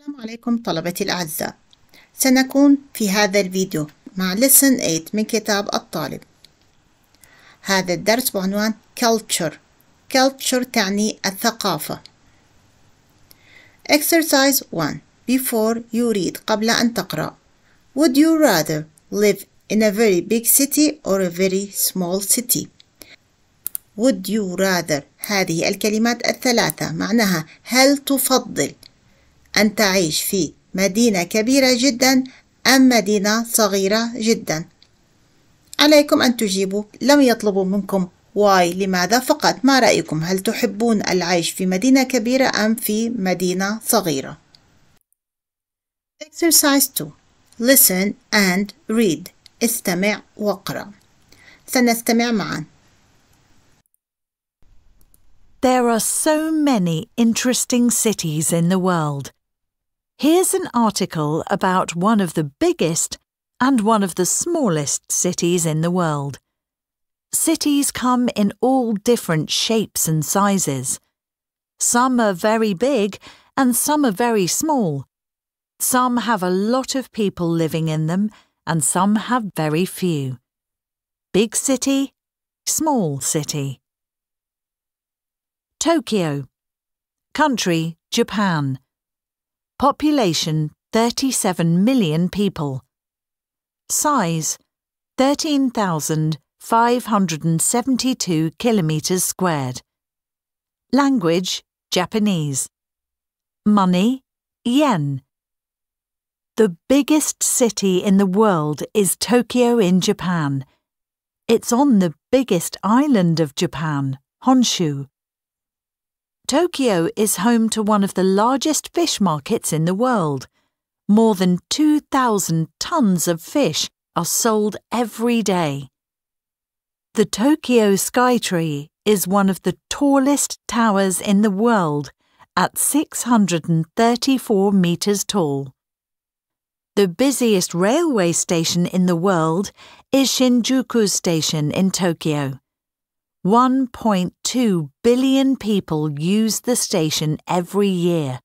السلام عليكم طلبتي الأعزاء سنكون في هذا الفيديو مع Lesson 8 من كتاب الطالب هذا الدرس بعنوان Culture Culture تعني الثقافة Exercise 1 Before you read قبل أن تقرأ Would you rather live in a very big city or a very small city? Would you rather هذه الكلمات الثلاثة معناها هل تفضل أن تعيش في مدينة كبيرة جدا أم مدينة صغيرة جدا عليكم أن تجيبوا لم يطلبوا منكم واي لماذا فقط ما رأيكم هل تحبون العيش في مدينة كبيرة أم في مدينة صغيرة Exercise 2 Listen and read استمع واقرأ سنستمع معا There are so many interesting cities in the world Here's an article about one of the biggest and one of the smallest cities in the world. Cities come in all different shapes and sizes. Some are very big and some are very small. Some have a lot of people living in them and some have very few. Big city, small city. Tokyo. Country, Japan. Population 37 million people. Size 13,572 kilometres squared. Language Japanese. Money Yen. The biggest city in the world is Tokyo in Japan. It's on the biggest island of Japan, Honshu. Tokyo is home to one of the largest fish markets in the world. More than 2,000 tons of fish are sold every day. The Tokyo Skytree is one of the tallest towers in the world at 634 metres tall. The busiest railway station in the world is Shinjuku Station in Tokyo. 1.2 billion people use the station every year.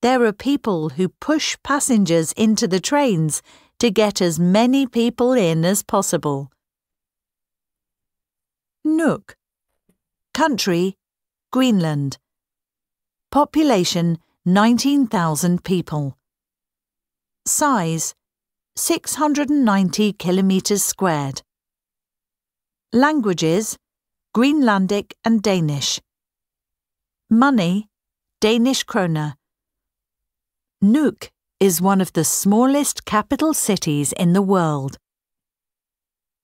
There are people who push passengers into the trains to get as many people in as possible. Nook Country Greenland Population 19,000 people Size 690 kilometres squared Languages Greenlandic and Danish. Money Danish krona. Nuuk is one of the smallest capital cities in the world.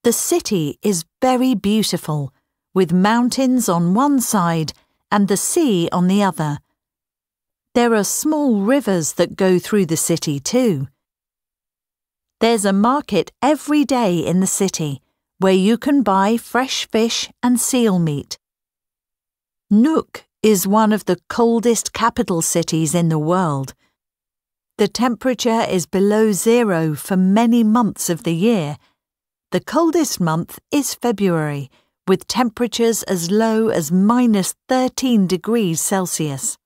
The city is very beautiful, with mountains on one side and the sea on the other. There are small rivers that go through the city too. There's a market every day in the city where you can buy fresh fish and seal meat. Nuuk is one of the coldest capital cities in the world. The temperature is below zero for many months of the year. The coldest month is February, with temperatures as low as minus 13 degrees Celsius.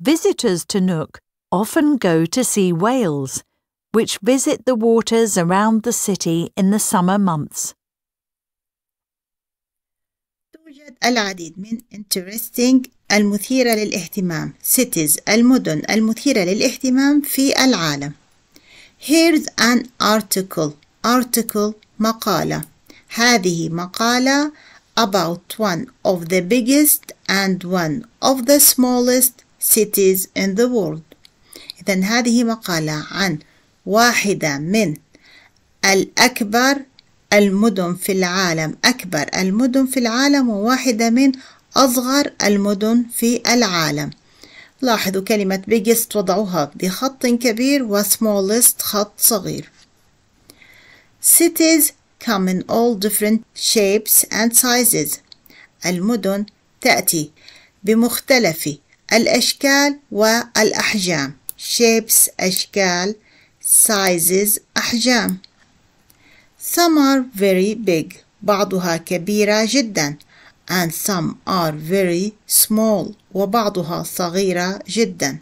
Visitors to Nuuk often go to see whales, which visit the waters around the city in the summer months. توجد العديد من interesting المثيرة للاهتمام cities المدن المثيرة للاهتمام في العالم. Here's an article article مقالة هذه مقالة about one of the biggest and one of the smallest cities in the world. إذا هذه مقالة عن واحدة من الأكبر المدن في العالم أكبر المدن في العالم وواحدة من أصغر المدن في العالم لاحظوا كلمة biggest وضعوها بخط كبير و smallest خط صغير cities come in all different shapes and sizes المدن تأتي بمختلف الأشكال والأحجام shapes أشكال sizes أحجام some are very big بعضها كبيرة جدا and some are very small وبعضها صغيرة جدا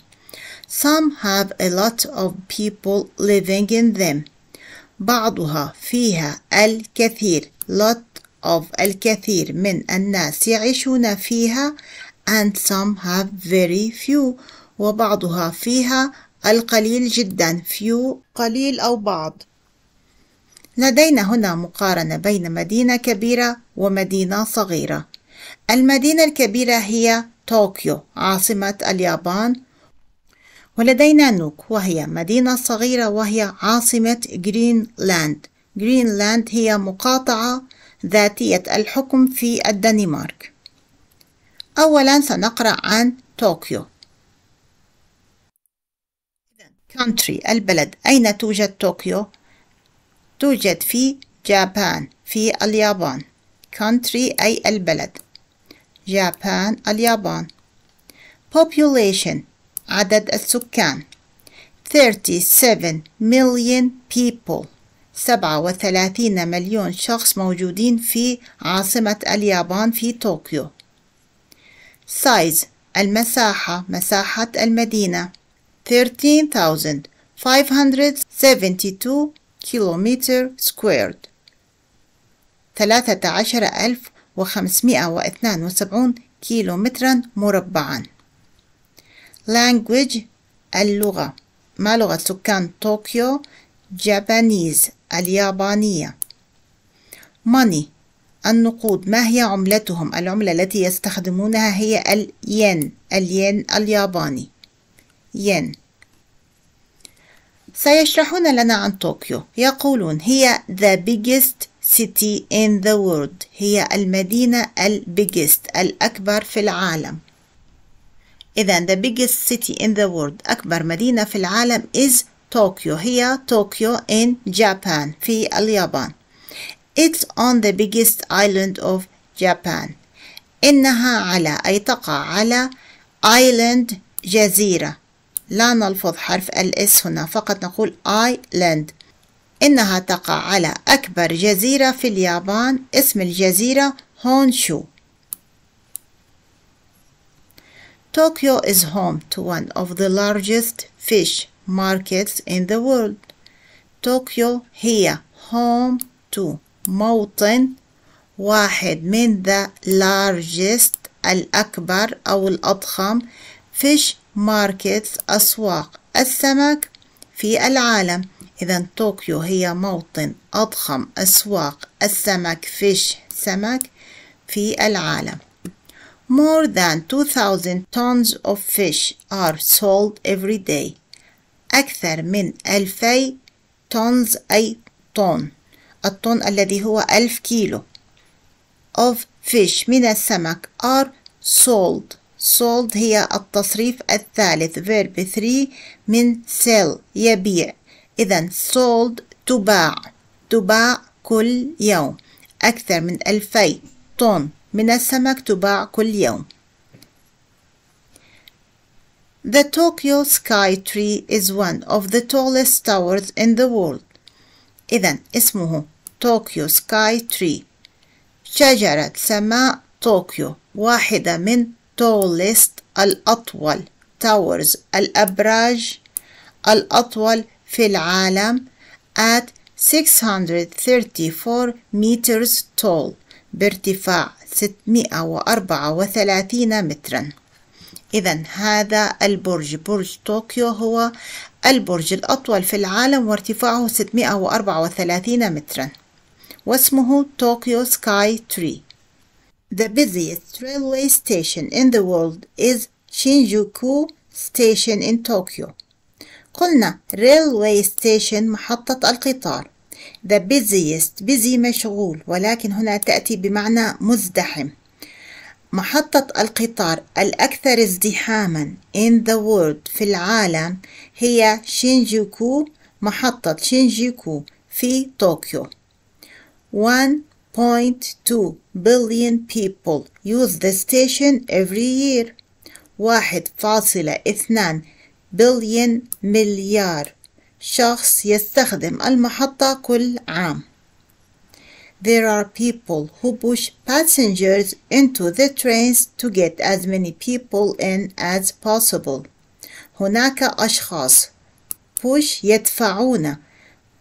some have a lot of people living in them بعضها فيها الكثير lot of الكثير من الناس يعيشون فيها and some have very few وبعضها فيها القليل جدا few قليل أو بعض لدينا هنا مقارنة بين مدينة كبيرة ومدينة صغيرة المدينة الكبيرة هي طوكيو عاصمة اليابان ولدينا نوك وهي مدينة صغيرة وهي عاصمة جرينلاند جرينلاند هي مقاطعة ذاتية الحكم في الدنمارك أولا سنقرأ عن طوكيو country البلد أين توجد طوكيو؟ توجد في جابان في اليابان country أي البلد جابان اليابان population عدد السكان 37 million people 37 مليون شخص موجودين في عاصمة اليابان في طوكيو size المساحة مساحة المدينة 13,572 كيلومتر سكويرد 13572 كيلومترا مربعا language اللغة ما لغة سكان طوكيو جابانيز اليابانية money النقود ما هي عملتهم العملة التي يستخدمونها هي الين الين الياباني ين سيشرحون لنا عن طوكيو يقولون هي the biggest city in the world هي المدينة البيجست الأكبر في العالم إذا the biggest city in the world أكبر مدينة في العالم is طوكيو هي طوكيو in Japan في اليابان It's on the biggest island of Japan إنها على أي تقع على island جزيرة لا نلفظ حرف الإس هنا فقط نقول آيلاند إنها تقع على أكبر جزيرة في اليابان اسم الجزيرة هونشو طوكيو is home to one of the largest fish markets in the world. طوكيو هي home to موطن واحد من the largest الأكبر أو الأضخم fish ماركتس أسواق السمك في العالم إذا طوكيو هي موطن أضخم أسواق السمك فيش سمك في العالم More than 2000 tons of fish are sold every day. أكثر من ألفي tons أي طن الطن الذي هو ألف كيلو of fish من السمك are sold sold هي التصريف الثالث verb 3 من sell يبيع إذا sold تباع تباع كل يوم أكثر من ألفي طن من السمك تباع كل يوم The Tokyo Sky Tree is one of the tallest towers in the world. إذا اسمه Tokyo Sky Tree شجرة سماء طوكيو واحدة من tallest الأطول towers الأبراج الأطول في العالم at 634 meters tall بارتفاع 634 مترا إذا هذا البرج برج طوكيو هو البرج الأطول في العالم وارتفاعه 634 مترا واسمه طوكيو سكاي تري The busiest railway station in the world is Shinjuku Station in Tokyo. قلنا railway station محطة القطار. The busiest busy مشغول ولكن هنا تأتي بمعنى مزدحم. محطة القطار الأكثر ازدحاما in the world في العالم هي Shinjuku محطة Shinjuku في طوكيو. One 1.2 billion people use the station every year 1.2 بليون مليار شخص يستخدم المحطة كل عام There are people who push passengers into the trains to get as many people in as possible. هناك أشخاص push يدفعون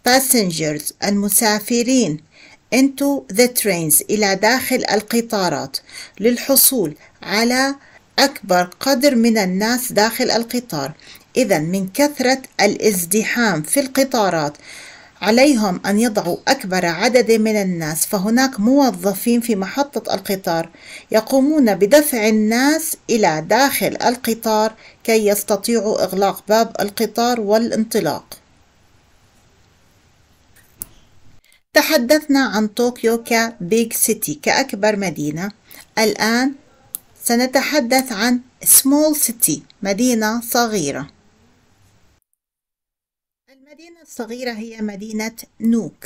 passengers المسافرين into the trains إلى داخل القطارات للحصول على أكبر قدر من الناس داخل القطار إذا من كثرة الازدحام في القطارات عليهم أن يضعوا أكبر عدد من الناس فهناك موظفين في محطة القطار يقومون بدفع الناس إلى داخل القطار كي يستطيعوا إغلاق باب القطار والانطلاق تحدثنا عن طوكيو كبيج سيتي كأكبر مدينة الآن سنتحدث عن سمول سيتي مدينة صغيرة المدينة الصغيرة هي مدينة نوك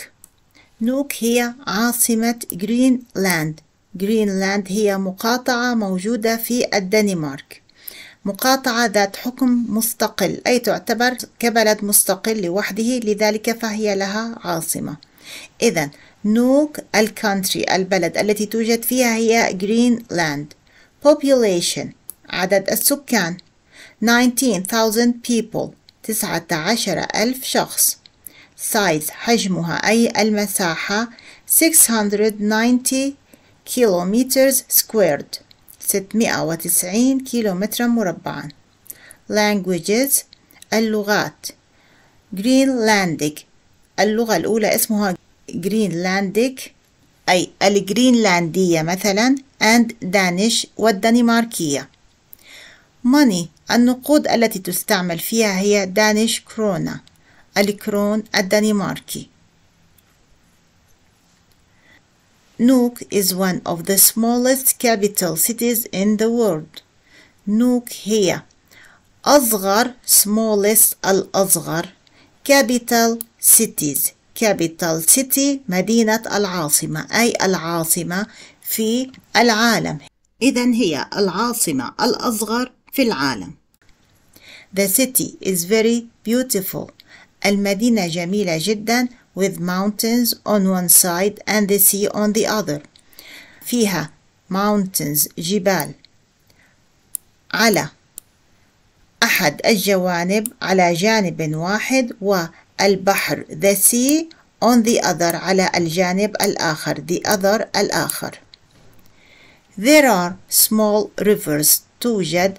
نوك هي عاصمة جرينلاند جرينلاند هي مقاطعة موجودة في الدنمارك مقاطعة ذات حكم مستقل أي تعتبر كبلد مستقل لوحده لذلك فهي لها عاصمة إذا نوك الكونتري البلد التي توجد فيها هي جرينلاند population عدد السكان 19,000 people 19,000 شخص size حجمها أي المساحة 690 kilometers squared 690 كيلومترا مربعا languages اللغات Greenlandic اللغة الأولى اسمها جرينلانديك أي الجرينلاندية مثلا and دانش والدنماركية money النقود التي تستعمل فيها هي دانش كرونا الكرون الدنماركي Nuuk is one of the smallest capital cities in the world. Nuuk هي أصغر smallest الأصغر capital cities capital city مدينة العاصمة أي العاصمة في العالم إذا هي العاصمة الأصغر في العالم The city is very beautiful المدينة جميلة جدا with mountains on one side and the sea on the other فيها mountains جبال على أحد الجوانب على جانب واحد و البحر the sea on the other على الجانب الآخر the other الآخر There are small rivers توجد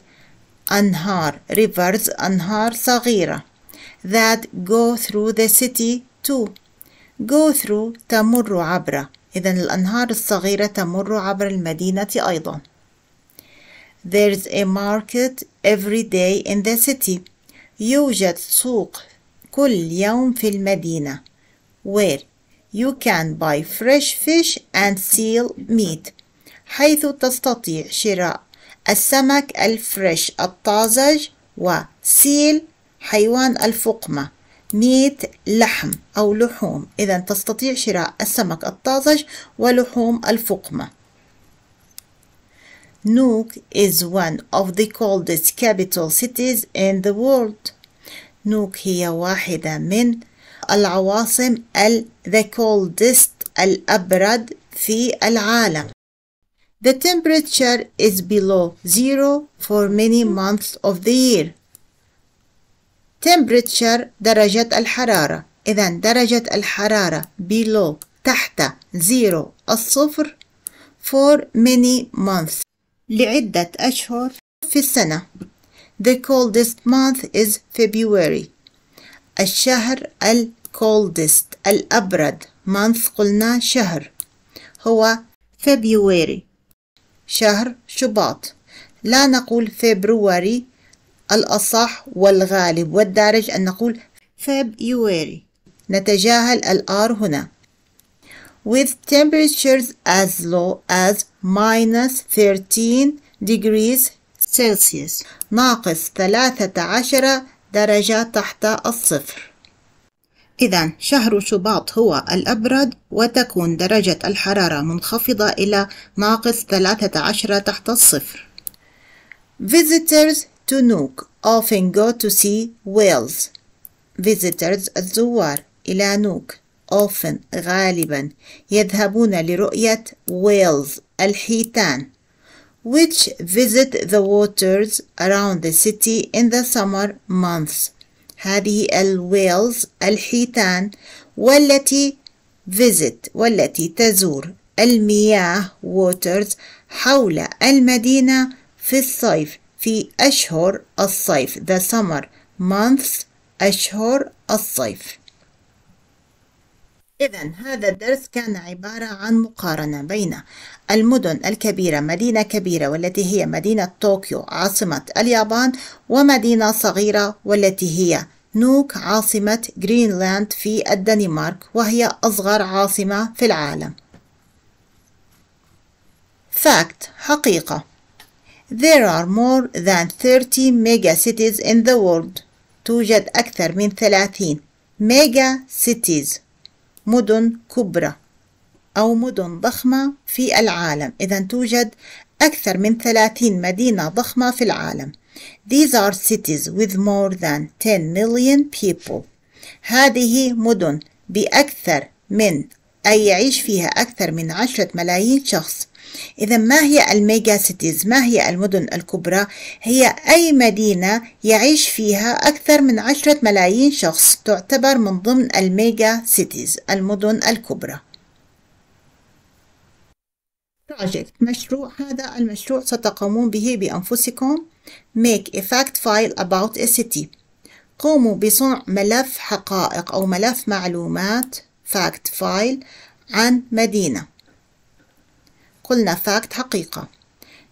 أنهار rivers أنهار صغيرة that go through the city too go through تمر عبر إذا الأنهار الصغيرة تمر عبر المدينة أيضا There's a market every day in the city يوجد سوق كل يوم في المدينة where you can buy fresh fish and seal meat حيث تستطيع شراء السمك الفريش الطازج وسيل حيوان الفقمة ميت لحم أو لحوم إذا تستطيع شراء السمك الطازج ولحوم الفقمة Nuuk is one of the coldest capital cities in the world نوك هي واحدة من العواصم the coldest الأبرد في العالم The temperature is below zero for many months of the year. Temperature درجة الحرارة إذا درجة الحرارة below تحت zero الصفر for many months لعدة أشهر في السنة The coldest month is February الشهر ال coldest الأبرد month قلنا شهر هو February شهر شباط لا نقول February الأصح والغالب والدارج أن نقول February نتجاهل الآر هنا with temperatures as low as minus 13 degrees Celsius ناقص ثلاثة عشر درجة تحت الصفر إذا شهر شباط هو الأبرد وتكون درجة الحرارة منخفضة إلى ناقص 13 تحت الصفر. Visitors to Nuuk often go to see whales. Visitors الزوار إلى نوك often غالبا يذهبون لرؤية whales الحيتان. which visit the waters around the city in the summer months هذه الويلز الحيتان والتي visit والتي تزور المياه waters حول المدينة في الصيف في أشهر الصيف the summer months أشهر الصيف إذا هذا الدرس كان عبارة عن مقارنة بين المدن الكبيرة مدينة كبيرة والتي هي مدينة طوكيو عاصمة اليابان ومدينة صغيرة والتي هي نوك عاصمة جرينلاند في الدنمارك وهي أصغر عاصمة في العالم. Fact حقيقة There are more than 30 mega cities in the world. توجد أكثر من 30 mega cities مدن كبرى أو مدن ضخمة في العالم إذا توجد أكثر من 30 مدينة ضخمة في العالم These are cities with more than 10 million people هذه مدن بأكثر من أي يعيش فيها أكثر من عشرة ملايين شخص إذا ما هي الميجا سيتيز؟ ما هي المدن الكبرى؟ هي أي مدينة يعيش فيها أكثر من عشرة ملايين شخص تعتبر من ضمن الميجا سيتيز المدن الكبرى project مشروع هذا المشروع ستقومون به بأنفسكم make a fact file about a city قوموا بصنع ملف حقائق أو ملف معلومات fact file عن مدينة قلنا fact حقيقة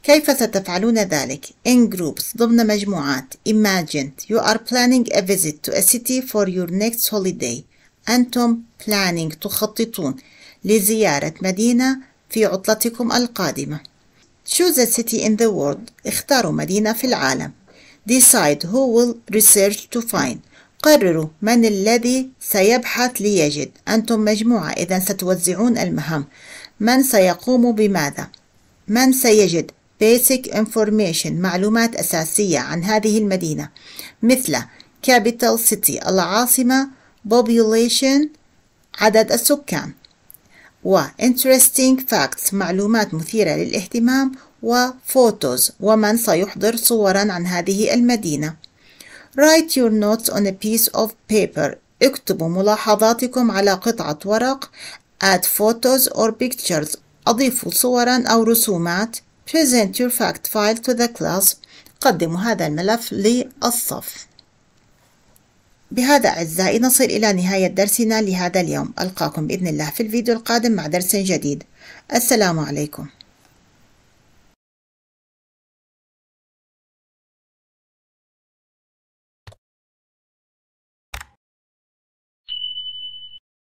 كيف ستفعلون ذلك؟ In groups ضمن مجموعات Imagine you are planning a visit to a city for your next holiday أنتم planning تخططون لزيارة مدينة في عطلتكم القادمة Choose a city in the world اختاروا مدينة في العالم Decide who will research to find قرروا من الذي سيبحث ليجد أنتم مجموعة إذا ستوزعون المهام من سيقوم بماذا من سيجد basic information معلومات أساسية عن هذه المدينة مثل capital city العاصمة population عدد السكان و interesting facts معلومات مثيرة للاهتمام و photos ومن سيحضر صورا عن هذه المدينة write your notes on a piece of paper اكتبوا ملاحظاتكم على قطعة ورق add photos or pictures أضيف صورا أو رسومات present your fact file to the class قدموا هذا الملف للصف بهذا أعزائي نصل إلى نهاية درسنا لهذا اليوم ألقاكم بإذن الله في الفيديو القادم مع درس جديد السلام عليكم